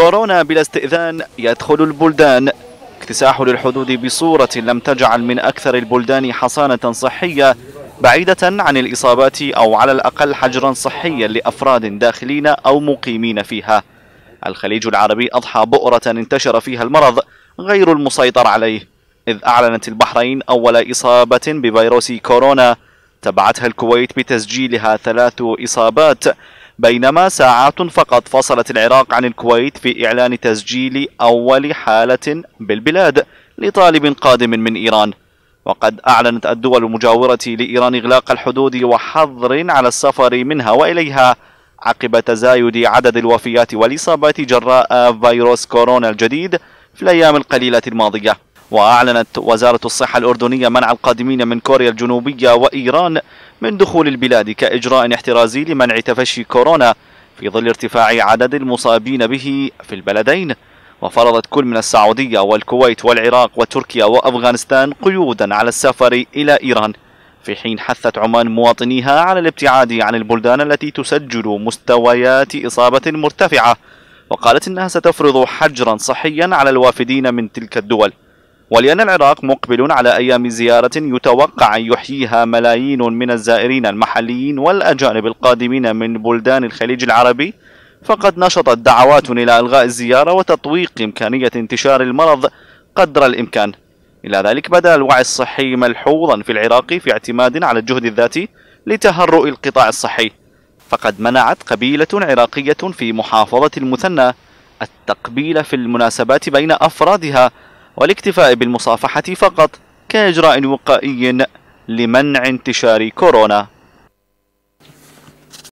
كورونا بلا استئذان يدخل البلدان اكتساح للحدود بصورة لم تجعل من أكثر البلدان حصانة صحية بعيدة عن الإصابات أو على الأقل حجرا صحيا لأفراد داخلين أو مقيمين فيها الخليج العربي أضحى بؤرة انتشر فيها المرض غير المسيطر عليه إذ أعلنت البحرين أول إصابة بفيروس كورونا تبعتها الكويت بتسجيلها ثلاث إصابات بينما ساعات فقط فصلت العراق عن الكويت في إعلان تسجيل أول حالة بالبلاد لطالب قادم من إيران وقد أعلنت الدول المجاورة لإيران إغلاق الحدود وحظر على السفر منها وإليها عقب تزايد عدد الوفيات والإصابات جراء فيروس كورونا الجديد في الأيام القليلة الماضية وأعلنت وزارة الصحة الأردنية منع القادمين من كوريا الجنوبية وإيران من دخول البلاد كإجراء احترازي لمنع تفشي كورونا في ظل ارتفاع عدد المصابين به في البلدين وفرضت كل من السعودية والكويت والعراق وتركيا وأفغانستان قيودا على السفر إلى إيران في حين حثت عمان مواطنيها على الابتعاد عن البلدان التي تسجل مستويات إصابة مرتفعة وقالت إنها ستفرض حجرا صحيا على الوافدين من تلك الدول ولأن العراق مقبل على أيام زيارة يتوقع أن يحييها ملايين من الزائرين المحليين والأجانب القادمين من بلدان الخليج العربي فقد نشطت دعوات إلى إلغاء الزيارة وتطويق إمكانية انتشار المرض قدر الإمكان إلى ذلك بدأ الوعي الصحي ملحوظا في العراق في اعتماد على الجهد الذاتي لتهرؤ القطاع الصحي فقد منعت قبيلة عراقية في محافظة المثنى التقبيل في المناسبات بين أفرادها والاكتفاء بالمصافحة فقط كإجراء وقائي لمنع انتشار كورونا